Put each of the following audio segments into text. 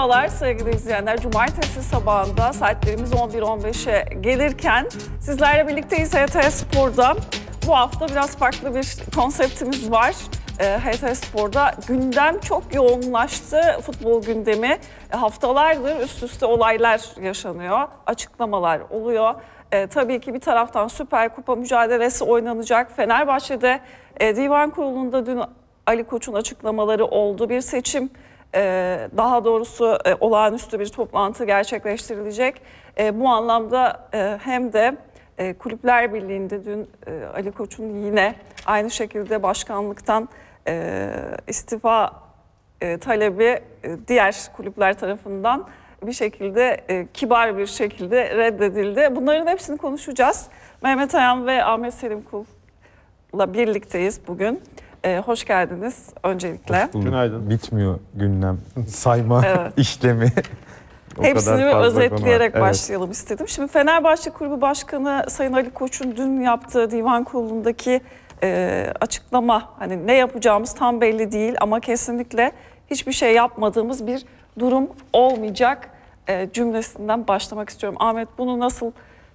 Merhabalar sevgili izleyenler. Cumartesi sabahında saatlerimiz 11.15'e gelirken sizlerle birlikteyiz HT Spor'da. Bu hafta biraz farklı bir konseptimiz var. HT ee, Spor'da gündem çok yoğunlaştı. Futbol gündemi haftalardır üst üste olaylar yaşanıyor. Açıklamalar oluyor. E, tabii ki bir taraftan Süper Kupa mücadelesi oynanacak. Fenerbahçe'de e, Divan Kurulu'nda dün Ali Koç'un açıklamaları oldu. Bir seçim ee, daha doğrusu e, olağanüstü bir toplantı gerçekleştirilecek. Ee, bu anlamda e, hem de e, Kulüpler Birliği'nde dün Ali Koç'un yine aynı şekilde başkanlıktan istifa talebi diğer kulüpler tarafından bir şekilde kibar bir şekilde reddedildi. Bunların hepsini konuşacağız. Mehmet Ayan ve Ahmet Selim Kul'la birlikteyiz bugün. Ee, hoş geldiniz öncelikle. Hoş Günaydın. Bitmiyor gündem, sayma işlemi. Hepsini bir özetleyerek evet. başlayalım istedim. Şimdi Fenerbahçe Kulübü Başkanı Sayın Ali Koç'un dün yaptığı divan kurulundaki e, açıklama hani ne yapacağımız tam belli değil ama kesinlikle hiçbir şey yapmadığımız bir durum olmayacak e, cümlesinden başlamak istiyorum. Ahmet bunu nasıl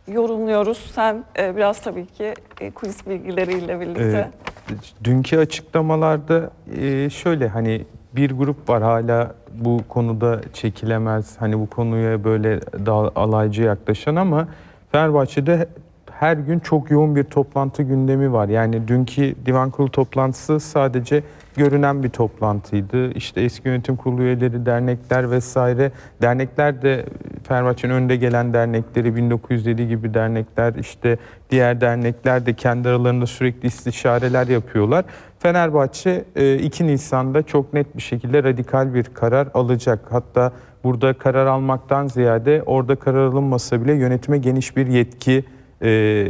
yorumluyoruz? Sen e, biraz tabii ki e, kulis bilgileriyle birlikte. Ee, dünkü açıklamalarda e, şöyle hani bir grup var hala bu konuda çekilemez hani bu konuya böyle alaycı yaklaşan ama Fenerbahçe'de her gün çok yoğun bir toplantı gündemi var. Yani dünkü divan kurulu toplantısı sadece görünen bir toplantıydı. İşte eski yönetim kurulu üyeleri, dernekler vesaire. Dernekler de Fenerbahçe'nin önde gelen dernekleri 1900 gibi dernekler işte diğer dernekler de kendi aralarında sürekli istişareler yapıyorlar. Fenerbahçe 2 e, Nisan'da çok net bir şekilde radikal bir karar alacak. Hatta burada karar almaktan ziyade orada karar alınmasa bile yönetime geniş bir yetki e,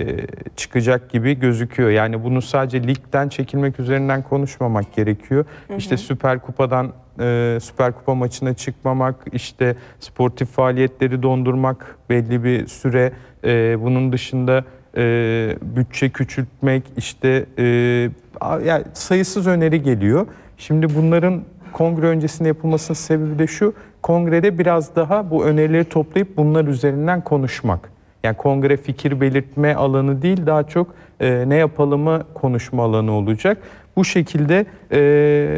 çıkacak gibi gözüküyor. Yani bunu sadece ligden çekilmek üzerinden konuşmamak gerekiyor. Hı hı. İşte Süper Kupa'dan e, Süper Kupa maçına çıkmamak, işte sportif faaliyetleri dondurmak belli bir süre. E, bunun dışında e, bütçe küçültmek, işte e, yani sayısız öneri geliyor. Şimdi bunların kongre öncesinde yapılmasının sebebi de şu, kongrede biraz daha bu önerileri toplayıp bunlar üzerinden konuşmak. Yani kongre fikir belirtme alanı değil, daha çok e, ne yapalımı konuşma alanı olacak. Bu şekilde... E,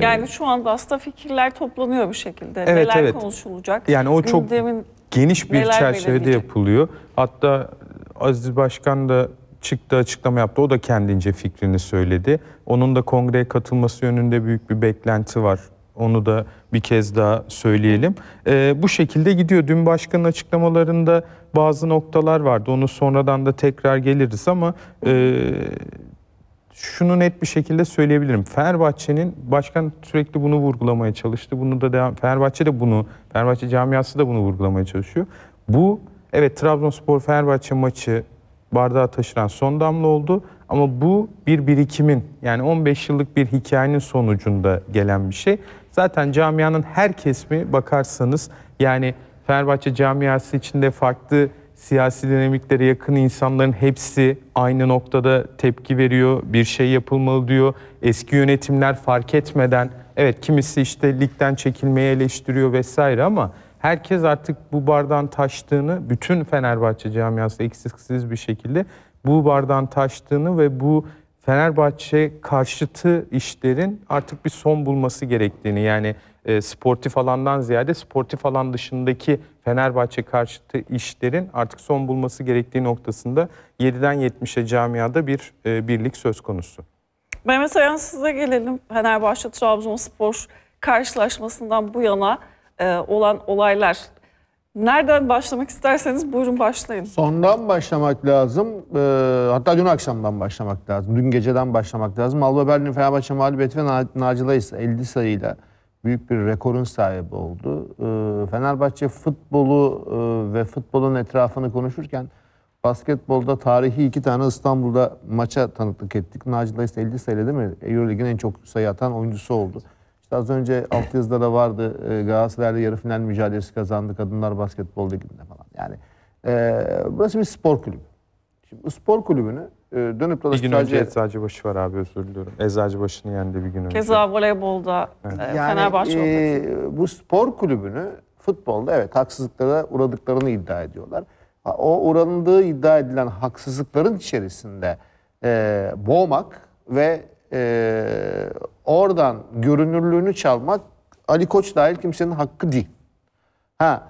yani şu anda aslında fikirler toplanıyor bir şekilde. Evet, neler evet. konuşulacak? Yani o çok geniş bir çerçevede yapılıyor. Hatta Aziz Başkan da çıktı açıklama yaptı. O da kendince fikrini söyledi. Onun da kongreye katılması yönünde büyük bir beklenti var onu da bir kez daha söyleyelim. E, bu şekilde gidiyor. Dün başkanın açıklamalarında bazı noktalar vardı. Onu sonradan da tekrar geliriz ama e, şunu net bir şekilde söyleyebilirim. Fenerbahçe'nin başkan sürekli bunu vurgulamaya çalıştı. Bunu da devam Fenerbahçe de bunu, Fenerbahçe camiası da bunu vurgulamaya çalışıyor. Bu evet Trabzonspor Fenerbahçe maçı bardağa taşıran son damla oldu ama bu bir birikimin yani 15 yıllık bir hikayenin sonucunda gelen bir şey Zaten camianın her kesimi bakarsanız yani Fenerbahçe camiası içinde farklı siyasi dinamiklere yakın insanların hepsi aynı noktada tepki veriyor. Bir şey yapılmalı diyor. Eski yönetimler fark etmeden evet kimisi işte ligden çekilmeyi eleştiriyor vesaire ama herkes artık bu bardan taştığını bütün Fenerbahçe camiası eksiksiz bir şekilde bu bardan taştığını ve bu Fenerbahçe karşıtı işlerin artık bir son bulması gerektiğini yani e, sportif alandan ziyade sportif alan dışındaki Fenerbahçe karşıtı işlerin artık son bulması gerektiği noktasında 7'den 70'e camiada bir e, birlik söz konusu. Mehmet Ayan size gelelim. Fenerbahçe Trabzonspor karşılaşmasından bu yana e, olan olaylar Nereden başlamak isterseniz buyurun başlayın. Sondan başlamak lazım. Ee, hatta dün akşamdan başlamak lazım. Dün geceden başlamak lazım. Alba Berlin Fenerbahçe mağlubiyeti ve Naci Layıs 50 sayıyla büyük bir rekorun sahibi oldu. Ee, Fenerbahçe futbolu e, ve futbolun etrafını konuşurken basketbolda tarihi iki tane İstanbul'da maça tanıklık ettik. Naci Layıs 50 sayıyla değil mi? Euroleague'in en çok sayı atan oyuncusu oldu. İşte az önce altyazıda da vardı e, Galatasaray'da yarı final mücadelesi kazandı kadınlar basketbol liginde falan. Yani e, burası bir spor kulübü. Şimdi bu spor kulübünü e, dönüp dolaşıp Bir gün önce Eczacıbaşı var abi özür diliyorum. Eczacıbaşı'nı yendi bir gün önce. Keza voleybolda evet. e, yani, Fenerbahçe e, Bu spor kulübünü futbolda evet haksızlıklara uğradıklarını iddia ediyorlar. O uğrandığı iddia edilen haksızlıkların içerisinde e, boğmak ve e, oradan görünürlüğünü çalmak Ali Koç dahil kimsenin hakkı değil. Ha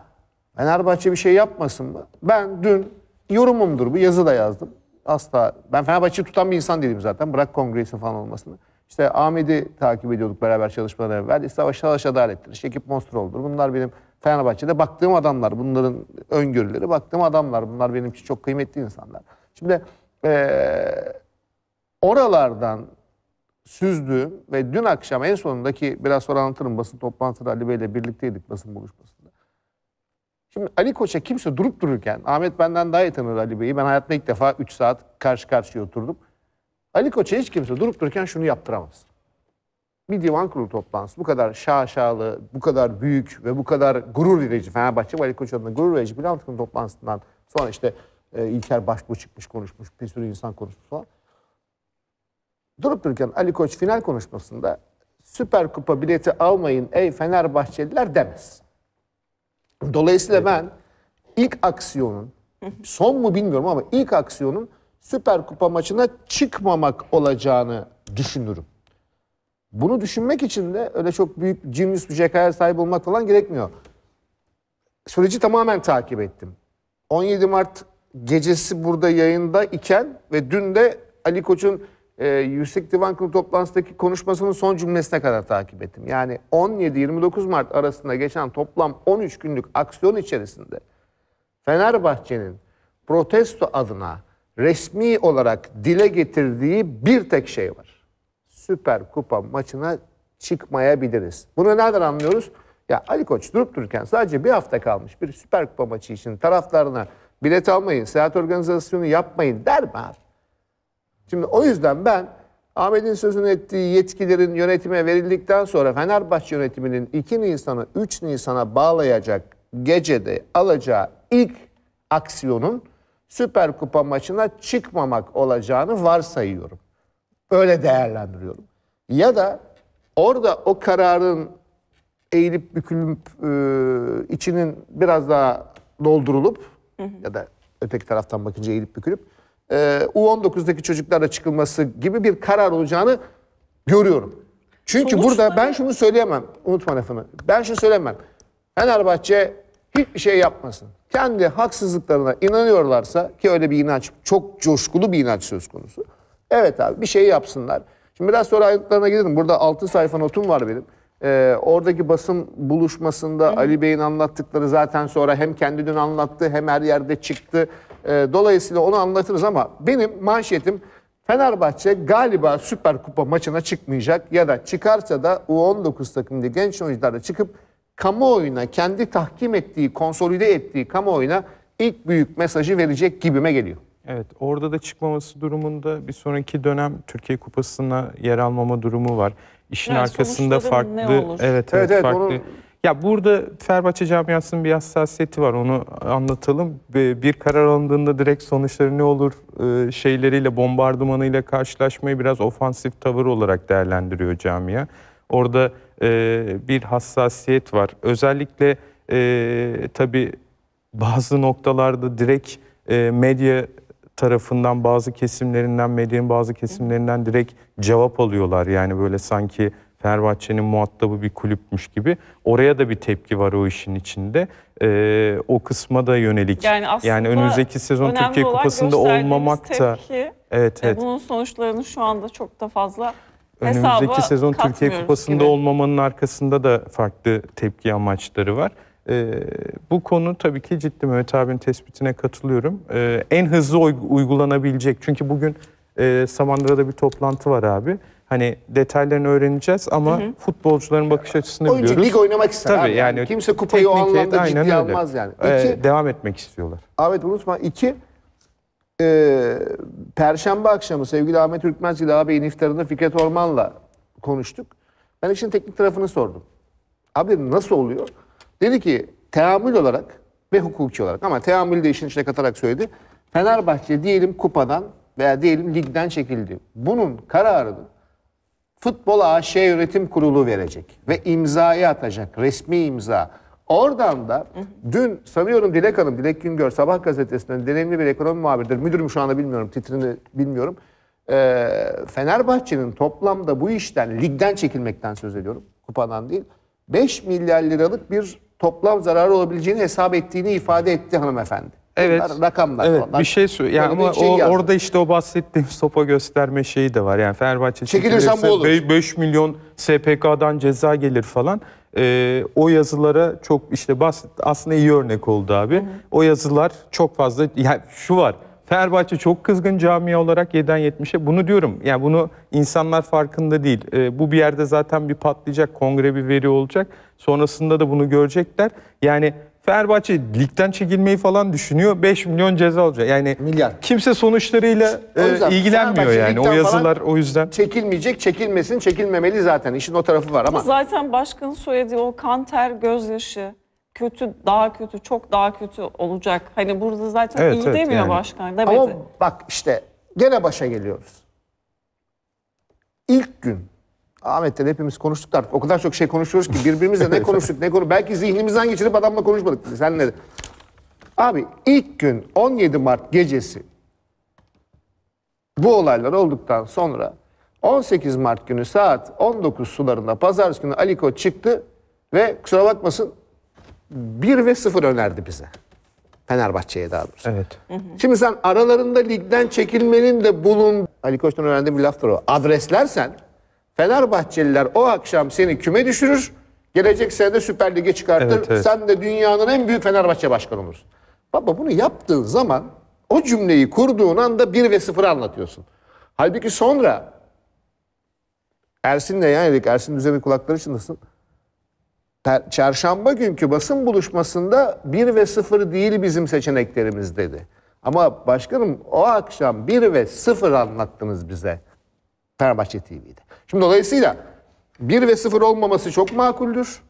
Fenerbahçe bir şey yapmasın mı? Ben dün yorumumdur bu yazı da yazdım. Asla ben Fenerbahçe tutan bir insan değilim zaten bırak kongresi falan olmasını. İşte Ahmet'i takip ediyorduk beraber çalışmalar evvel. İşte Savaş Adalet'tir, Şekip Monstroğlu'dur. Bunlar benim Fenerbahçe'de baktığım adamlar. Bunların öngörüleri baktığım adamlar. Bunlar benim için çok kıymetli insanlar. Şimdi ee, oralardan süzdüğüm ve dün akşam en sonundaki biraz sonra anlatırım basın toplantısında Ali Bey'le birlikteydik basın buluşmasında. Şimdi Ali Koç'a kimse durup dururken Ahmet benden daha iyi tanır Ali Bey'i. Ben hayatta ilk defa 3 saat karşı karşıya oturdum. Ali Koç'a hiç kimse durup dururken şunu yaptıramaz. Bir divan kurulu toplantısı bu kadar şaşalı, bu kadar büyük ve bu kadar gurur verici Fenerbahçe ve Ali Koç adına gurur verici bir toplantısından sonra işte e, İlker Başbuğ çıkmış konuşmuş, bir sürü insan konuşmuş falan. Durup dururken Ali Koç final konuşmasında Süper Kupa bileti almayın ey Fenerbahçeliler demez. Dolayısıyla ben ilk aksiyonun son mu bilmiyorum ama ilk aksiyonun Süper Kupa maçına çıkmamak olacağını düşünürüm. Bunu düşünmek için de öyle çok büyük genius bir zekaya sahip olmak falan gerekmiyor. Süreci tamamen takip ettim. 17 Mart gecesi burada yayında iken ve dün de Ali Koç'un e, Yüksek Divan Kurulu toplantısındaki konuşmasının son cümlesine kadar takip ettim. Yani 17-29 Mart arasında geçen toplam 13 günlük aksiyon içerisinde Fenerbahçe'nin protesto adına resmi olarak dile getirdiği bir tek şey var. Süper Kupa maçına çıkmayabiliriz. Bunu nereden anlıyoruz? Ya Ali Koç durup dururken sadece bir hafta kalmış bir Süper Kupa maçı için taraflarına bilet almayın, seyahat organizasyonu yapmayın der mi abi? Şimdi o yüzden ben Ahmet'in sözünü ettiği yetkilerin yönetime verildikten sonra Fenerbahçe yönetiminin 2 Nisan'ı 3 Nisan'a bağlayacak gecede alacağı ilk aksiyonun Süper Kupa maçına çıkmamak olacağını varsayıyorum. Öyle değerlendiriyorum. Ya da orada o kararın eğilip bükülüp e, içinin biraz daha doldurulup hı hı. ya da öteki taraftan bakınca eğilip bükülüp e, ee, U19'daki çocuklara çıkılması gibi bir karar olacağını görüyorum. Çünkü Sonuçları... burada ben şunu söyleyemem. Unutma lafını. Ben şunu söyleyemem. Fenerbahçe hiçbir şey yapmasın. Kendi haksızlıklarına inanıyorlarsa ki öyle bir inanç çok coşkulu bir inanç söz konusu. Evet abi bir şey yapsınlar. Şimdi biraz sonra ayrıntılarına gidelim. Burada 6 sayfa notum var benim. Ee, oradaki basın buluşmasında Hı. Ali Bey'in anlattıkları zaten sonra hem kendi kendinin anlattı hem her yerde çıktı. E, dolayısıyla onu anlatırız ama benim manşetim Fenerbahçe galiba Süper Kupa maçına çıkmayacak ya da çıkarsa da U19 takımında genç oyuncularla çıkıp kamuoyuna kendi tahkim ettiği, konsolide ettiği kamuoyuna ilk büyük mesajı verecek gibime geliyor. Evet orada da çıkmaması durumunda bir sonraki dönem Türkiye Kupası'na yer almama durumu var. İşin yani arkasında farklı evet evet, evet, farklı onu ya burada Fenerbahçe camiasının bir hassasiyeti var onu anlatalım. Bir karar alındığında direkt sonuçları ne olur e, şeyleriyle bombardımanıyla karşılaşmayı biraz ofansif tavır olarak değerlendiriyor camia. Orada e, bir hassasiyet var. Özellikle e, tabii bazı noktalarda direkt medya tarafından bazı kesimlerinden medyanın bazı kesimlerinden direkt cevap alıyorlar. Yani böyle sanki Fenerbahçe'nin muhatabı bir kulüpmüş gibi oraya da bir tepki var o işin içinde. E, o kısma da yönelik. Yani, aslında. yani önümüzdeki sezon Türkiye Kupası'nda olmamak da evet, evet. bunun sonuçlarını şu anda çok da fazla Önümüzdeki sezon Türkiye Kupası'nda gibi. olmamanın arkasında da farklı tepki amaçları var. Ee, bu konu tabii ki ciddi Mehmet abinin tespitine katılıyorum. Ee, en hızlı uygulanabilecek. Çünkü bugün e, Samandıra'da bir toplantı var abi hani detaylarını öğreneceğiz ama hı hı. futbolcuların bakış açısını Oyuncu biliyoruz. Oyuncu lig oynamak ister Tabii abi. yani. Kimse kupayı o anlamda ciddi öyle. almaz yani. Ee, iki, ee, devam etmek istiyorlar. Ahmet unutma iki e, Perşembe akşamı sevgili Ahmet Ürkmez ile ağabeyin iftarında Fikret Orman'la konuştuk. Ben işin teknik tarafını sordum. Abi dedim, nasıl oluyor? Dedi ki teamül olarak ve hukuki olarak ama teamülü de işin içine katarak söyledi. Fenerbahçe diyelim kupadan veya diyelim ligden çekildi. Bunun kararını Futbol AŞ şey Yönetim Kurulu verecek ve imzayı atacak, resmi imza. Oradan da dün sanıyorum Dilek Hanım, Dilek Güngör Sabah gazetesinden deneyimli bir ekonomi muhabiridir. Müdürüm şu anda bilmiyorum, titrini bilmiyorum. Ee, Fenerbahçe'nin toplamda bu işten, ligden çekilmekten söz ediyorum. Kupadan değil. 5 milyar liralık bir toplam zararı olabileceğini hesap ettiğini ifade etti hanımefendi. Evet. Bunlar rakamlar. Evet, onlar. bir şey söyle. Yani ama şey o, orada işte o bahsettiğim sopa gösterme şeyi de var. Yani Fenerbahçe çekilirse bu olur. 5 milyon SPK'dan ceza gelir falan. Ee, o yazılara çok işte basit aslında iyi örnek oldu abi. Hı hı. O yazılar çok fazla yani şu var. Fenerbahçe çok kızgın camia olarak 7'den 70'e. Bunu diyorum. Yani bunu insanlar farkında değil. E, bu bir yerde zaten bir patlayacak. Kongre bir veri olacak. Sonrasında da bunu görecekler. Yani Fenerbahçe ligden çekilmeyi falan düşünüyor. 5 milyon ceza olacak. Yani milyar. Kimse sonuçlarıyla e, ilgilenmiyor yani. O yazılar o yüzden. Çekilmeyecek, çekilmesin, çekilmemeli zaten. İşin o tarafı var ama. Zaten başkanın söylediği o kan ter gözyaşı kötü, daha kötü, çok daha kötü olacak. Hani burada zaten evet, iyi evet, demiyor yani. başkan demedi. Ama bak işte gene başa geliyoruz. İlk gün Ahmet'le hepimiz konuştuk artık o kadar çok şey konuşuyoruz ki birbirimizle ne konuştuk ne konu belki zihnimizden geçirip adamla konuşmadık senle de. Abi ilk gün 17 Mart gecesi bu olaylar olduktan sonra 18 Mart günü saat 19 sularında pazartesi günü Aliko çıktı ve kusura bakmasın 1 ve 0 önerdi bize. Fenerbahçe'ye daha doğrusu. Evet. Şimdi sen aralarında ligden çekilmenin de bulun. Ali Koç'tan öğrendiğim bir laftır o. Adreslersen Fenerbahçeliler o akşam seni küme düşürür. Gelecek sene de Süper Lig'e çıkartır. Evet, evet. Sen de dünyanın en büyük Fenerbahçe başkanı olursun. Baba bunu yaptığın zaman o cümleyi kurduğun anda 1 ve 0 anlatıyorsun. Halbuki sonra Ersin'le yan yedik. Ersin üzerine kulakları çınlasın. Çarşamba günkü basın buluşmasında 1 ve 0 değil bizim seçeneklerimiz dedi. Ama başkanım o akşam 1 ve 0 anlattınız bize. Fenerbahçe TV'de. Şimdi dolayısıyla 1 ve 0 olmaması çok makuldür.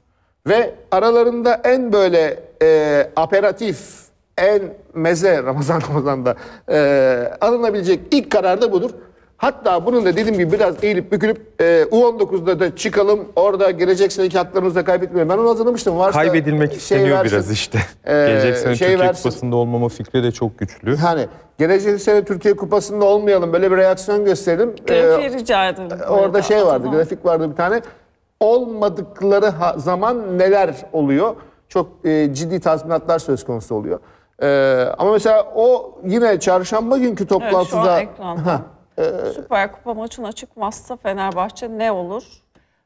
Ve aralarında en böyle e, aperatif, en meze Ramazan Ramazan'da e, alınabilecek ilk karar da budur. Hatta bunun da dediğim gibi biraz eğilip bükülüp e, U19'da da çıkalım. Orada gelecek seneki haklarımızı da kaybetmeyelim. Ben onu hazırlamıştım. Varsa Kaybedilmek şey isteniyor versin, biraz işte. E, gelecek sene şey Türkiye versin. Kupası'nda olmama fikri de çok güçlü. Hani gelecek sene Türkiye Kupası'nda olmayalım. Böyle bir reaksiyon gösterelim. E, Grafiği ee, rica ederim. E, orada şey vardı, tamam. grafik vardı bir tane. Olmadıkları zaman neler oluyor? Çok e, ciddi tazminatlar söz konusu oluyor. E, ama mesela o yine çarşamba günkü toplantıda... Evet, şu an ee, Süper Kupa maçına çıkmazsa Fenerbahçe ne olur?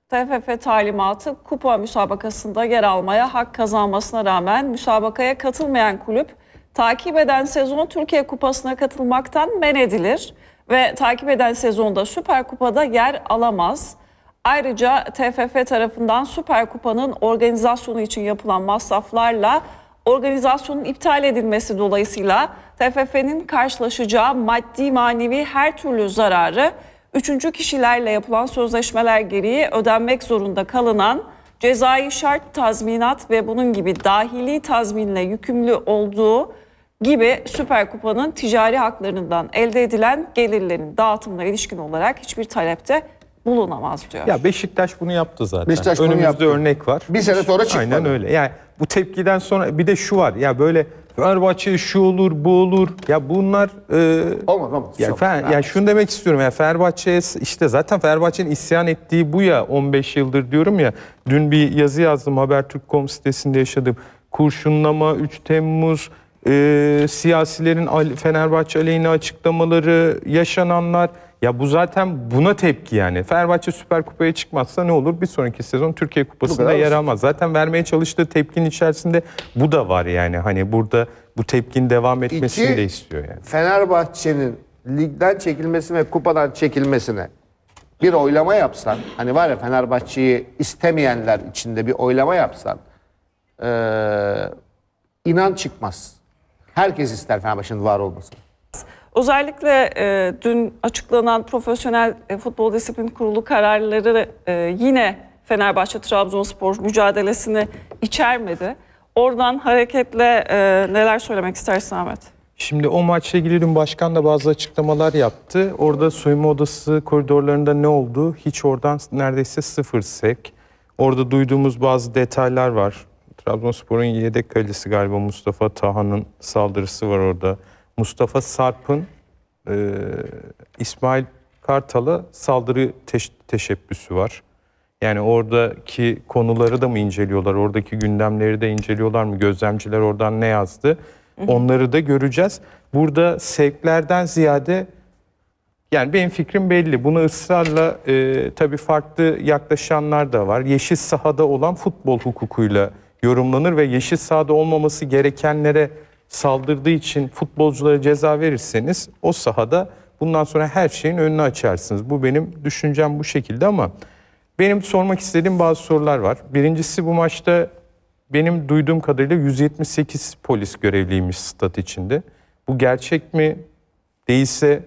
TFF talimatı kupa müsabakasında yer almaya hak kazanmasına rağmen müsabakaya katılmayan kulüp takip eden sezon Türkiye Kupası'na katılmaktan men edilir ve takip eden sezonda Süper Kupa'da yer alamaz. Ayrıca TFF tarafından Süper Kupa'nın organizasyonu için yapılan masraflarla organizasyonun iptal edilmesi dolayısıyla TFF'nin karşılaşacağı maddi manevi her türlü zararı üçüncü kişilerle yapılan sözleşmeler gereği ödenmek zorunda kalınan cezai şart tazminat ve bunun gibi dahili tazminle yükümlü olduğu gibi Süper Kupa'nın ticari haklarından elde edilen gelirlerin dağıtımına ilişkin olarak hiçbir talepte bulunamaz diyor. Ya Beşiktaş bunu yaptı zaten. Beşiktaş bunu yaptı. örnek var. Bir sene sonra çıkmadı. Aynen öyle. Yani bu tepkiden sonra bir de şu var ya böyle Fenerbahçe şu olur bu olur ya bunlar e, olmaz olmaz. Ya, Fer, ya yani şunu demek istiyorum ya Fenerbahçe işte zaten Fenerbahçe'nin isyan ettiği bu ya 15 yıldır diyorum ya dün bir yazı yazdım Habertürk.com sitesinde yaşadım kurşunlama 3 Temmuz e, siyasilerin Fenerbahçe aleyhine açıklamaları yaşananlar ya bu zaten buna tepki yani. Fenerbahçe Süper Kupa'ya çıkmazsa ne olur? Bir sonraki sezon Türkiye Kupası'nda yer almaz. Zaten vermeye çalıştığı tepkinin içerisinde bu da var yani. Hani burada bu tepkinin devam etmesini İki, de istiyor yani. Fenerbahçe'nin ligden çekilmesi ve kupadan çekilmesine bir oylama yapsan, hani var ya Fenerbahçe'yi istemeyenler içinde bir oylama yapsan, ee, inan çıkmaz. Herkes ister Fenerbahçe'nin var olmasını. Özellikle e, dün açıklanan Profesyonel e, Futbol Disiplin Kurulu kararları e, yine Fenerbahçe-Trabzonspor mücadelesini içermedi. Oradan hareketle e, neler söylemek istersin Ahmet? Şimdi o maçla ilgili dün başkan da bazı açıklamalar yaptı. Orada soyunma odası koridorlarında ne oldu? Hiç oradan neredeyse sıfır sek. Orada duyduğumuz bazı detaylar var. Trabzonspor'un yedek kalecisi galiba Mustafa Taha'nın saldırısı var orada. Mustafa Sarp'ın e, İsmail Kartal'a saldırı teş- teşebbüsü var. Yani oradaki konuları da mı inceliyorlar, oradaki gündemleri de inceliyorlar mı, gözlemciler oradan ne yazdı? Onları da göreceğiz. Burada sevklerden ziyade yani benim fikrim belli. Bunu ısrarla e, tabii farklı yaklaşanlar da var. Yeşil sahada olan futbol hukukuyla yorumlanır ve yeşil sahada olmaması gerekenlere saldırdığı için futbolculara ceza verirseniz o sahada bundan sonra her şeyin önünü açarsınız. Bu benim düşüncem bu şekilde ama benim sormak istediğim bazı sorular var. Birincisi bu maçta benim duyduğum kadarıyla 178 polis görevliymiş stat içinde. Bu gerçek mi? Değilse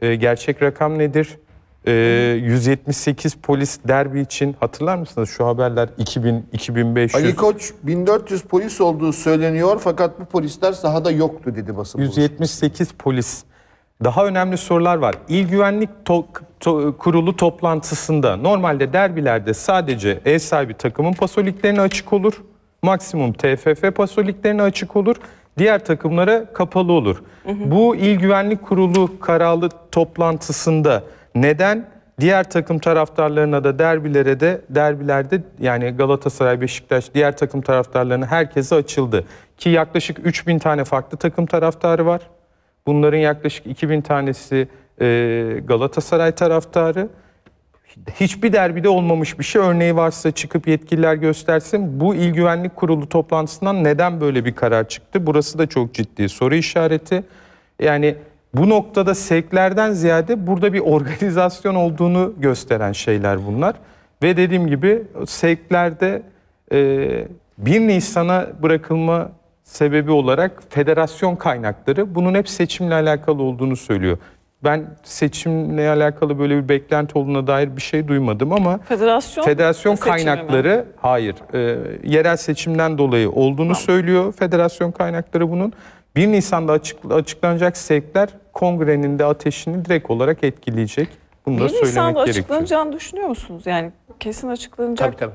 e, gerçek rakam nedir? E, ee, 178 polis derbi için hatırlar mısınız şu haberler 2000 2500 Ali Koç 1400 polis olduğu söyleniyor fakat bu polisler sahada yoktu dedi basın. 178 polis. polis. Daha önemli sorular var. İl Güvenlik to to Kurulu toplantısında normalde derbilerde sadece ev sahibi takımın pasoliklerine açık olur. Maksimum TFF pasoliklerine açık olur. Diğer takımlara kapalı olur. Hı hı. Bu İl Güvenlik Kurulu kararlı toplantısında neden? Diğer takım taraftarlarına da derbilere de derbilerde yani Galatasaray, Beşiktaş diğer takım taraftarlarına herkese açıldı. Ki yaklaşık 3000 tane farklı takım taraftarı var. Bunların yaklaşık 2000 tanesi e, Galatasaray taraftarı. Hiçbir derbide olmamış bir şey örneği varsa çıkıp yetkililer göstersin. Bu İl Güvenlik Kurulu toplantısından neden böyle bir karar çıktı? Burası da çok ciddi soru işareti. Yani bu noktada seklerden ziyade burada bir organizasyon olduğunu gösteren şeyler bunlar. Ve dediğim gibi seklerde e, 1 Nisan'a bırakılma sebebi olarak federasyon kaynakları bunun hep seçimle alakalı olduğunu söylüyor. Ben seçimle alakalı böyle bir beklenti olduğuna dair bir şey duymadım ama federasyon, federasyon kaynakları mi? hayır e, yerel seçimden dolayı olduğunu tamam. söylüyor federasyon kaynakları bunun. 1 Nisan'da açıklanacak sevkler kongrenin de ateşini direkt olarak etkileyecek. Bunu 1 da söylemek Nisan'da gerekiyor. açıklanacağını düşünüyor musunuz? Yani kesin açıklanacak. Tabii tabii.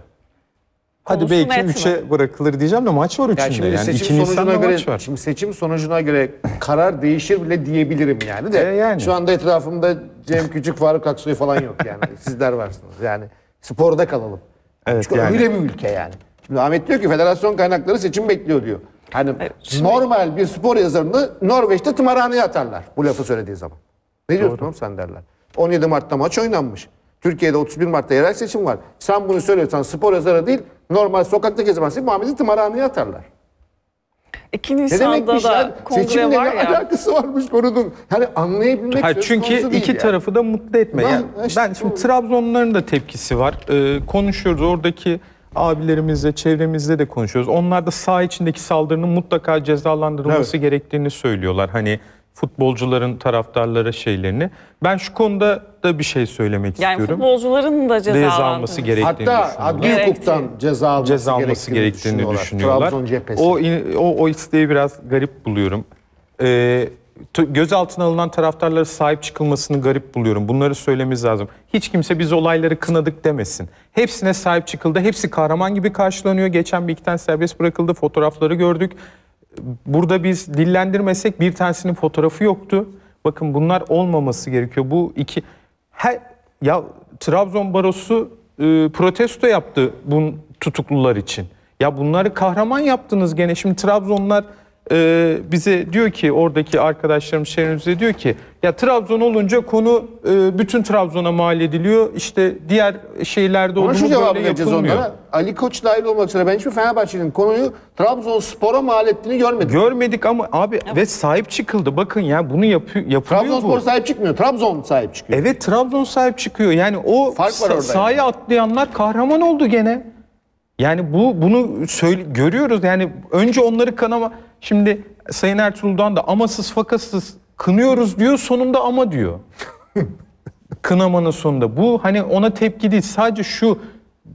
Hadi belki 3'e bırakılır diyeceğim de maç var 3'ünde. Yani, şimdi yani 2 Nisan'da göre, maç var. Şimdi seçim sonucuna göre karar değişir bile diyebilirim yani de. E yani. Şu anda etrafımda Cem Küçük, Faruk Aksoy falan yok yani. Sizler varsınız yani. Sporda kalalım. Evet, Çünkü yani. öyle bir ülke yani. Şimdi Ahmet diyor ki federasyon kaynakları seçim bekliyor diyor. Hani evet, şimdi... normal bir spor yazarını Norveç'te tımarhaneye atarlar bu lafı söylediği zaman. Ne diyorsun Doğru. oğlum sen derler. 17 Mart'ta maç oynanmış. Türkiye'de 31 Mart'ta yerel seçim var. Sen bunu söylüyorsan spor yazarı değil normal sokakta gezmesi Muhammed'i tımarhaneye atarlar. İki e, Nisan'da ne şey da yani? kongre Seçimle var ya. alakası varmış konunun. Yani anlayabilmek Hayır, söz Çünkü iki ya. tarafı da mutlu etme. Ben, yani, işte, ben şimdi o... Trabzonların da tepkisi var. Ee, konuşuyoruz oradaki abilerimizle, çevremizle de konuşuyoruz. Onlar da sağ içindeki saldırının mutlaka cezalandırılması evet. gerektiğini söylüyorlar. Hani futbolcuların taraftarlara şeylerini. Ben şu konuda da bir şey söylemek yani istiyorum. Yani futbolcuların da cezalandırılması gerektiğini Hatta adli hukuktan cezalandırılması gerektiğini, gerektiğini düşünüyorlar. düşünüyorlar. O, o, o isteği biraz garip buluyorum. Ee, gözaltına alınan taraftarlara sahip çıkılmasını garip buluyorum. Bunları söylememiz lazım. Hiç kimse biz olayları kınadık demesin. Hepsine sahip çıkıldı. Hepsi kahraman gibi karşılanıyor. Geçen bir iki tane serbest bırakıldı. Fotoğrafları gördük. Burada biz dillendirmesek bir tanesinin fotoğrafı yoktu. Bakın bunlar olmaması gerekiyor. Bu iki... Her, ya Trabzon Barosu e, protesto yaptı bu tutuklular için. Ya bunları kahraman yaptınız gene. Şimdi Trabzonlar e, bize diyor ki oradaki arkadaşlarım şehrimize diyor ki ya Trabzon olunca konu e, bütün Trabzon'a mal ediliyor. İşte diğer şehirlerde Ona şu olduğunu böyle yapılmıyor. Ali Koç dahil olmak üzere ben hiçbir Fenerbahçe'nin konuyu Trabzon spora mal ettiğini görmedim. Görmedik ama abi ve sahip çıkıldı. Bakın ya bunu yapı, yapılıyor bu. Trabzonspor sahip çıkmıyor. Trabzon sahip çıkıyor. Evet Trabzon sahip çıkıyor. Yani o Fark var orada sahaya atlayanlar kahraman oldu gene. Yani bu bunu söyle, görüyoruz. Yani önce onları kanama Şimdi Sayın Ertuğrul'dan da amasız fakasız kınıyoruz diyor sonunda ama diyor. Kınamanın sonunda. Bu hani ona tepki değil sadece şu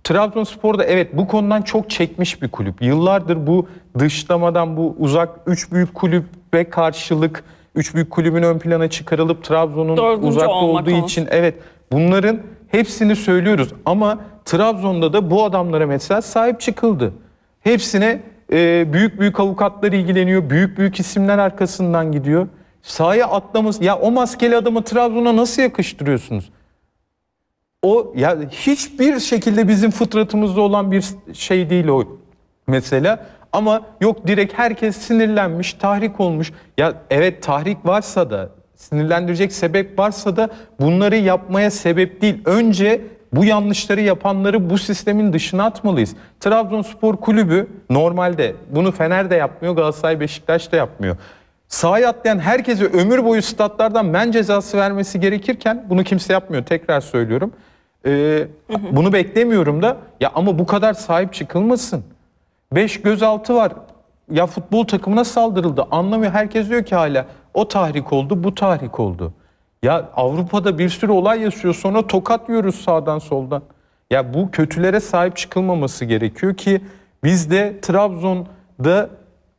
Trabzonspor da evet bu konudan çok çekmiş bir kulüp. Yıllardır bu dışlamadan bu uzak üç büyük kulüp ve karşılık üç büyük kulübün ön plana çıkarılıp Trabzon'un uzakta olduğu olsun. için evet bunların hepsini söylüyoruz ama Trabzon'da da bu adamlara mesela sahip çıkıldı. Hepsine ee, büyük büyük avukatlar ilgileniyor. Büyük büyük isimler arkasından gidiyor. Sahaya atlaması ya o maskeli adamı Trabzon'a nasıl yakıştırıyorsunuz? O ya hiçbir şekilde bizim fıtratımızda olan bir şey değil o mesela. Ama yok direkt herkes sinirlenmiş, tahrik olmuş. Ya evet tahrik varsa da sinirlendirecek sebep varsa da bunları yapmaya sebep değil. Önce bu yanlışları yapanları bu sistemin dışına atmalıyız. Trabzonspor kulübü normalde bunu Fener de yapmıyor, Galatasaray Beşiktaş da yapmıyor. Sahaya atlayan herkese ömür boyu statlardan men cezası vermesi gerekirken bunu kimse yapmıyor tekrar söylüyorum. Ee, bunu beklemiyorum da ya ama bu kadar sahip çıkılmasın. 5 gözaltı var. Ya futbol takımına saldırıldı. Anlamıyor. Herkes diyor ki hala o tahrik oldu, bu tahrik oldu. Ya Avrupa'da bir sürü olay yaşıyor sonra tokat yiyoruz sağdan soldan. Ya bu kötülere sahip çıkılmaması gerekiyor ki biz de Trabzon'da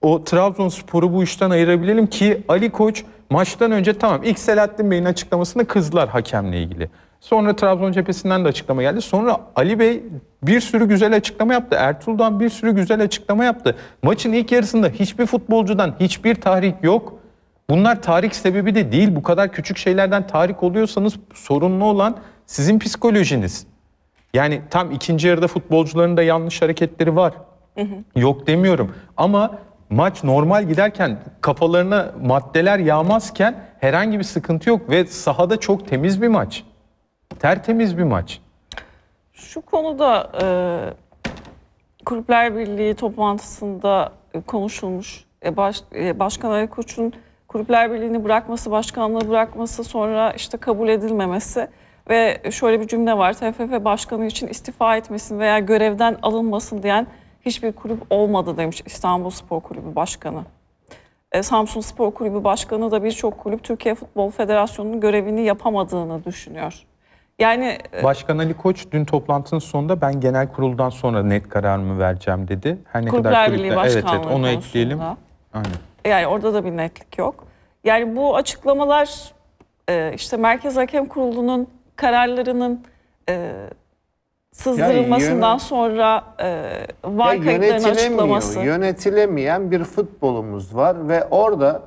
o Trabzonspor'u bu işten ayırabilelim ki Ali Koç maçtan önce tamam ilk Selahattin Bey'in açıklamasında kızlar hakemle ilgili. Sonra Trabzon cephesinden de açıklama geldi. Sonra Ali Bey bir sürü güzel açıklama yaptı. Ertuğrul'dan bir sürü güzel açıklama yaptı. Maçın ilk yarısında hiçbir futbolcudan hiçbir tahrik yok. Bunlar tahrik sebebi de değil. Bu kadar küçük şeylerden tahrik oluyorsanız sorunlu olan sizin psikolojiniz. Yani tam ikinci yarıda futbolcuların da yanlış hareketleri var. Hı hı. Yok demiyorum. Ama maç normal giderken kafalarına maddeler yağmazken herhangi bir sıkıntı yok ve sahada çok temiz bir maç. Tertemiz bir maç. Şu konuda e, Kulüpler Birliği toplantısında konuşulmuş. E, baş, e, Başkan Ali Koç'un Kulüpler Birliği'ni bırakması, başkanlığı bırakması, sonra işte kabul edilmemesi ve şöyle bir cümle var. TFF başkanı için istifa etmesin veya görevden alınmasın diyen hiçbir kulüp olmadı demiş İstanbul Spor Kulübü Başkanı. E, Samsun Spor Kulübü Başkanı da birçok kulüp Türkiye Futbol Federasyonu'nun görevini yapamadığını düşünüyor. Yani e, Başkan Ali Koç dün toplantının sonunda ben genel kuruldan sonra net kararımı vereceğim dedi. Her ne Kulüpler kadar kulüpler, Birliği Başkanlığı evet, evet, onu konusunda. ekleyelim. Aynen. Yani orada da bir netlik yok. Yani bu açıklamalar e, işte Merkez Hakem Kurulu'nun kararlarının e, sızdırılmasından yani sonra e, var ya kayıtlarının açıklaması. Yönetilemeyen bir futbolumuz var ve orada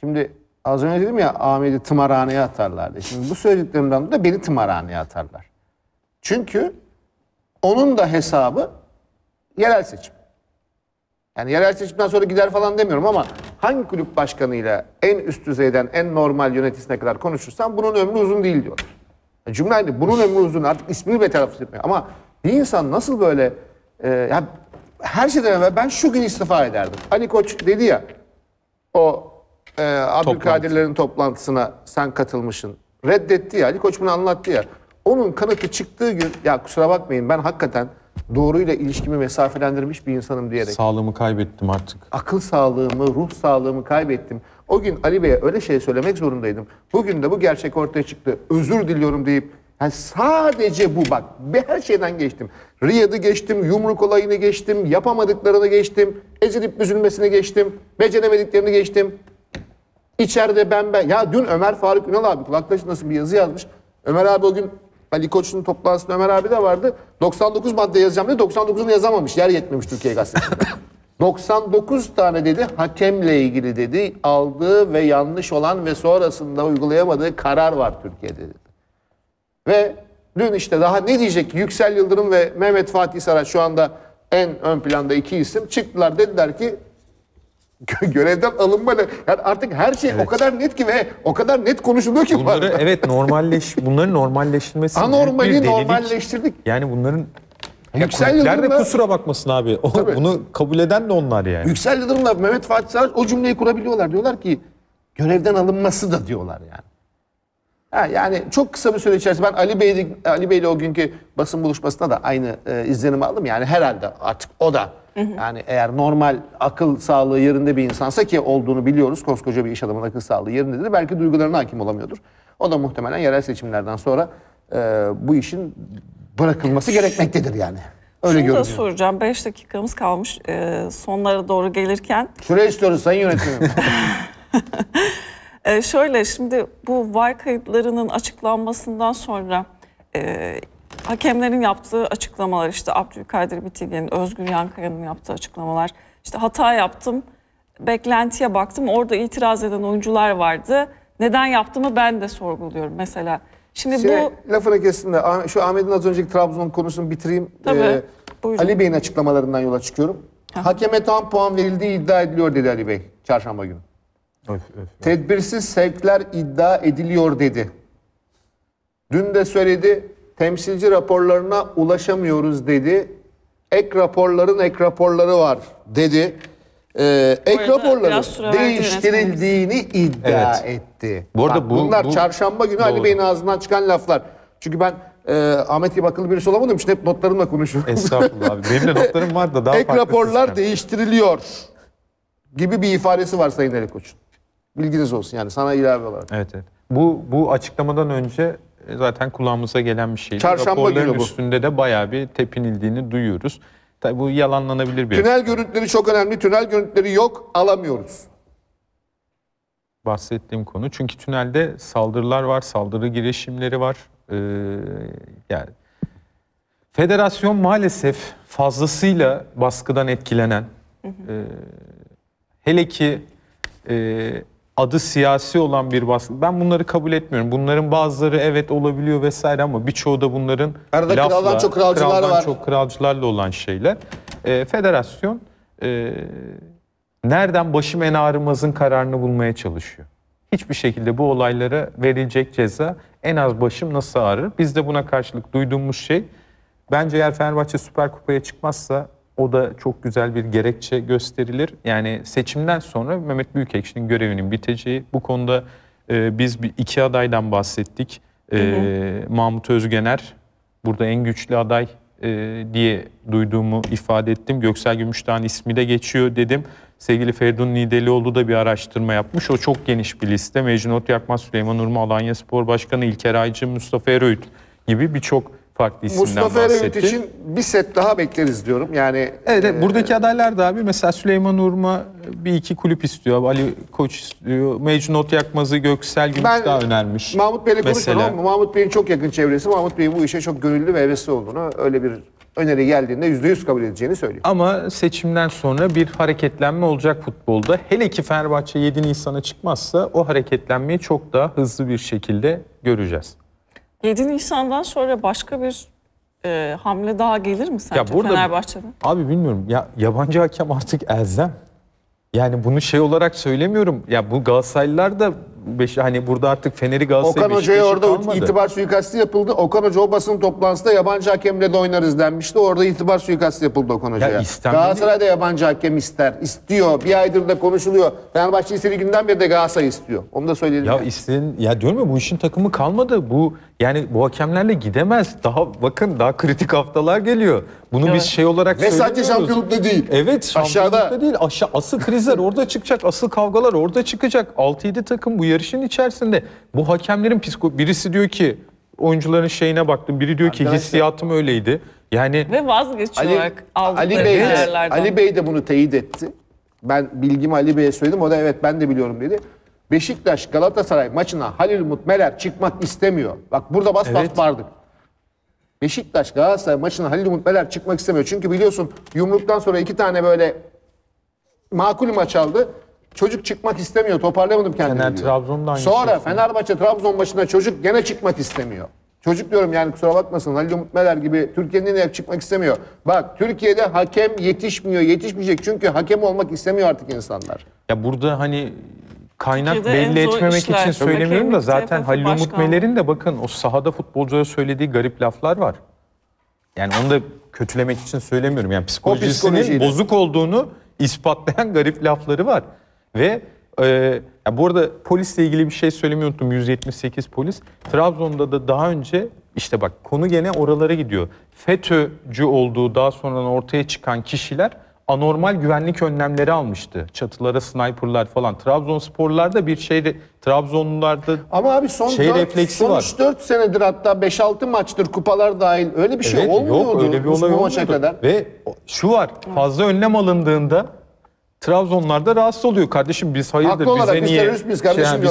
şimdi az önce dedim ya Ahmet'i tımarhaneye atarlardı. Şimdi bu söylediklerimden da beni tımarhaneye atarlar. Çünkü onun da hesabı yerel seçim. Yani yerel seçimden sonra gider falan demiyorum ama hangi kulüp başkanıyla en üst düzeyden en normal yöneticisine kadar konuşursan bunun ömrü uzun değil diyor. Yani e, cümle aynı. Bunun ömrü uzun. Artık ismini bile telaffuz etmiyor. Ama bir insan nasıl böyle e, ya her şeyden evvel ben şu gün istifa ederdim. Ali Koç dedi ya o e, Abdülkadirlerin toplantısına sen katılmışsın. Reddetti ya. Ali Koç bunu anlattı ya. Onun kanıtı çıktığı gün ya kusura bakmayın ben hakikaten doğruyla ilişkimi mesafelendirmiş bir insanım diyerek. Sağlığımı kaybettim artık. Akıl sağlığımı, ruh sağlığımı kaybettim. O gün Ali Bey'e öyle şey söylemek zorundaydım. Bugün de bu gerçek ortaya çıktı. Özür diliyorum deyip yani sadece bu bak bir her şeyden geçtim. Riyad'ı geçtim, yumruk olayını geçtim, yapamadıklarını geçtim, ezilip üzülmesini geçtim, beceremediklerini geçtim. İçeride ben ben. Ya dün Ömer Faruk Ünal abi kulaktaşı nasıl bir yazı yazmış. Ömer abi o gün Ali Koç'un toplantısında Ömer abi de vardı. 99 madde yazacağım dedi. 99'unu yazamamış. Yer yetmemiş Türkiye Gazetesi'nde. 99 tane dedi hakemle ilgili dedi aldığı ve yanlış olan ve sonrasında uygulayamadığı karar var Türkiye'de dedi. Ve dün işte daha ne diyecek Yüksel Yıldırım ve Mehmet Fatih Saraç şu anda en ön planda iki isim çıktılar dediler ki görevden alınma ne? Yani artık her şey evet. o kadar net ki ve o kadar net konuşuluyor ki. Bunları var. evet normalleş, bunların normalleştirmesi. Anormali normalleştirdik. Yani bunların Yüksel Yıldırım'la... de kusura bakmasın abi. O, bunu kabul eden de onlar yani. Yüksel Yıldırım'la Mehmet Fatih Savaş o cümleyi kurabiliyorlar. Diyorlar ki görevden alınması da diyorlar yani. Ha, yani çok kısa bir süre içerisinde ben Ali Bey'le Ali Bey'le o günkü basın buluşmasına da aynı e, izlenimi aldım. Yani herhalde artık o da Hı hı. Yani eğer normal akıl sağlığı yerinde bir insansa ki olduğunu biliyoruz. Koskoca bir iş adamının akıl sağlığı yerindedir. Belki duygularına hakim olamıyordur. O da muhtemelen yerel seçimlerden sonra e, bu işin bırakılması gerekmektedir yani. Öyle Şunu görünüyor. da soracağım. 5 dakikamız kalmış e, sonlara doğru gelirken. Süre istiyoruz sayın yönetmenim. e, şöyle şimdi bu var kayıtlarının açıklanmasından sonra e, hakemlerin yaptığı açıklamalar işte Abdülkadir Bitilge'nin, Özgür Yankaya'nın yaptığı açıklamalar. İşte hata yaptım, beklentiye baktım. Orada itiraz eden oyuncular vardı. Neden yaptığımı ben de sorguluyorum mesela. Şimdi şey, bu... Lafını kestim de şu Ahmet'in az önceki Trabzon konusunu bitireyim. Tabii. Ee, Ali Bey'in açıklamalarından yola çıkıyorum. Hakeme tam puan verildiği iddia ediliyor dedi Ali Bey çarşamba günü. Öf, öf, Tedbirsiz sevkler iddia ediliyor dedi. Dün de söyledi temsilci raporlarına ulaşamıyoruz dedi. Ek raporların ek raporları var dedi. Ee, ek raporları değiştirildiğini iddia evet. etti. Bu arada Bak, bu, bunlar bu, çarşamba günü doğru. Ali Bey'in ağzından çıkan laflar. Çünkü ben e, Ahmet gibi akıllı birisi olamadığım için hep notlarımla konuşuyorum. Estağfurullah abi. Benim de notlarım var da daha Ek raporlar sistem. değiştiriliyor gibi bir ifadesi var Sayın Ali Koç'un. Bilginiz olsun yani sana ilave olarak. Evet evet. Bu, bu açıklamadan önce e, zaten kulağımıza gelen bir şeydi. Çarşamba Raporların günü bu. üstünde de bayağı bir tepinildiğini duyuyoruz. Tabii bu yalanlanabilir bir. Tünel görüntüleri çok önemli. Tünel görüntüleri yok, alamıyoruz. Bahsettiğim konu. Çünkü tünelde saldırılar var, saldırı girişimleri var. Ee, yani federasyon maalesef fazlasıyla baskıdan etkilenen, hı hı. E, hele ki e, adı siyasi olan bir baskı. Ben bunları kabul etmiyorum. Bunların bazıları evet olabiliyor vesaire ama birçoğu da bunların Arada lafla, kraldan çok kralcılar kraldan var. çok kralcılarla olan şeyler. E, federasyon e, nereden başım en ağrımazın kararını bulmaya çalışıyor. Hiçbir şekilde bu olaylara verilecek ceza en az başım nasıl ağrır? Biz de buna karşılık duyduğumuz şey bence eğer Fenerbahçe Süper Kupa'ya çıkmazsa o da çok güzel bir gerekçe gösterilir. Yani seçimden sonra Mehmet Büyükekşi'nin görevinin biteceği bu konuda e, biz bir iki adaydan bahsettik. E, Mahmut Özgener burada en güçlü aday e, diye duyduğumu ifade ettim. Göksel Gümüştağ'ın ismi de geçiyor dedim. Sevgili Feridun Nidelioğlu da bir araştırma yapmış. O çok geniş bir liste. Mecnunot Yakmaz, Süleyman Urma, Alanya Spor Başkanı, İlker Aycı, Mustafa Eröğüt gibi birçok farklı isimden Mustafa Erevit için bir set daha bekleriz diyorum. Yani Evet, evet e, buradaki adaylar da abi mesela Süleyman Urma bir iki kulüp istiyor. Ali Koç istiyor. Mecnun Yakmaz'ı Göksel Gümüş ben, daha önermiş. Mahmut Bey'le konuşmadım ama Mahmut Bey'in çok yakın çevresi. Mahmut Bey'in bu işe çok gönüllü ve hevesli olduğunu öyle bir öneri geldiğinde yüzde yüz kabul edeceğini söylüyor. Ama seçimden sonra bir hareketlenme olacak futbolda. Hele ki Fenerbahçe 7 Nisan'a çıkmazsa o hareketlenmeyi çok daha hızlı bir şekilde göreceğiz. 7 Nisan'dan sonra başka bir e, hamle daha gelir mi sence ya burada, Fenerbahçe'den? Abi bilmiyorum. Ya yabancı hakem artık elzem. Yani bunu şey olarak söylemiyorum. Ya bu Galatasaraylılar da beş, hani burada artık Fener'i Galatasaray Okan Hoca'ya orada kalmadı. itibar suikastı yapıldı. Okan Hoca o basın toplantısında yabancı hakemle de oynarız denmişti. Orada itibar suikastı yapıldı Okan Hoca'ya. Ya Galatasaray yabancı hakem ister. istiyor. Bir aydır da konuşuluyor. Fenerbahçe istediği günden beri de Galatasaray istiyor. Onu da söyleyelim. Ya, yani. isteyen, ya diyorum ya bu işin takımı kalmadı. Bu yani bu hakemlerle gidemez. Daha bakın daha kritik haftalar geliyor. Bunu evet. biz şey olarak Ve sadece şampiyonlukta değil. Evet şampiyonlukta Aşağıda... değil. Aşağı, asıl krizler orada çıkacak. Asıl kavgalar orada çıkacak. 6-7 takım bu yarı yarışın içerisinde bu hakemlerin psiko birisi diyor ki oyuncuların şeyine baktım. Biri diyor ki hissiyatım öyleydi. Yani Ve Ali, vazgeçiyorlar aldıkları Ali Bey de, Ali Bey de bunu teyit etti. Ben bilgimi Ali Bey'e söyledim. O da evet ben de biliyorum dedi. Beşiktaş Galatasaray maçına Halil Mutmeler çıkmak istemiyor. Bak burada bas Evet. bas vardık. Beşiktaş Galatasaray maçına Halil Mutmeler çıkmak istemiyor. Çünkü biliyorsun yumruktan sonra iki tane böyle makul maç aldı. Çocuk çıkmak istemiyor. Toparlayamadım kendimi Fener, Trabzon'dan şey Sonra Fenerbahçe Trabzon başına çocuk gene çıkmak istemiyor. Çocuk diyorum yani kusura bakmasın Halil Umut Meler gibi Türkiye'nin en çıkmak istemiyor. Bak Türkiye'de hakem yetişmiyor, yetişmeyecek çünkü hakem olmak istemiyor artık insanlar. Ya burada hani kaynak Türkiye'de belli etmemek işler. için söylemiyorum da zaten Halil Umut Meler'in de bakın o sahada futbolcuya söylediği garip laflar var. Yani onu da kötülemek için söylemiyorum. Yani psikolojisinin bozuk olduğunu ispatlayan garip lafları var. Ve e, ya bu arada polisle ilgili bir şey söylemeyi unuttum. 178 polis. Trabzon'da da daha önce işte bak konu gene oralara gidiyor. FETÖ'cü olduğu daha sonradan ortaya çıkan kişiler anormal güvenlik önlemleri almıştı. Çatılara sniperlar falan. Trabzon sporlarda bir şey Trabzonlularda Ama abi son şey 4, refleksi son var. 4 senedir hatta 5-6 maçtır kupalar dahil öyle bir şey evet, olmuyordu. Yok öyle bir olay olmuyordu. Kadar. Ve şu var fazla önlem alındığında Trabzonlar da rahatsız oluyor. Kardeşim biz hayırdır Haklı bize niye? Biz terörist miyiz yani,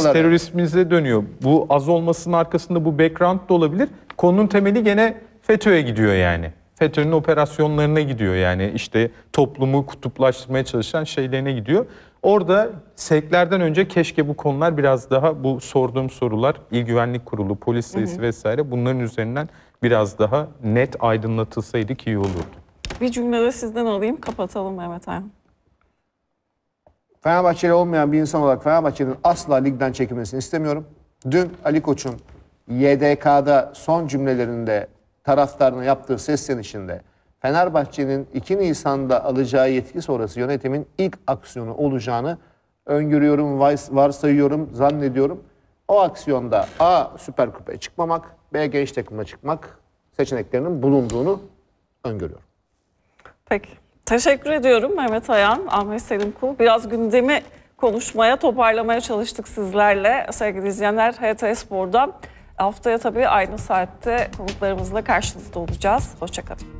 Biz diyorlar. dönüyor. Bu az olmasının arkasında bu background da olabilir. Konunun temeli gene FETÖ'ye gidiyor yani. FETÖ'nün operasyonlarına gidiyor yani işte toplumu kutuplaştırmaya çalışan şeylerine gidiyor. Orada seklerden önce keşke bu konular biraz daha bu sorduğum sorular İl Güvenlik Kurulu, polis sayısı vesaire bunların üzerinden biraz daha net aydınlatılsaydı ki iyi olurdu. Bir cümlede sizden alayım kapatalım Mehmet Ayhan. Fenerbahçeli olmayan bir insan olarak Fenerbahçe'nin asla ligden çekilmesini istemiyorum. Dün Ali Koç'un YDK'da son cümlelerinde taraftarına yaptığı seslenişinde Fenerbahçe'nin 2 Nisan'da alacağı yetki sonrası yönetimin ilk aksiyonu olacağını öngörüyorum, varsayıyorum, zannediyorum. O aksiyonda A. Süper Kupa'ya çıkmamak, B. Genç Takıma çıkmak seçeneklerinin bulunduğunu öngörüyorum. Peki. Teşekkür ediyorum Mehmet Ayan, Ahmet Selim Kul. Biraz gündemi konuşmaya, toparlamaya çalıştık sizlerle. Sevgili izleyenler HT Spor'da haftaya tabii aynı saatte konuklarımızla karşınızda olacağız. Hoşçakalın.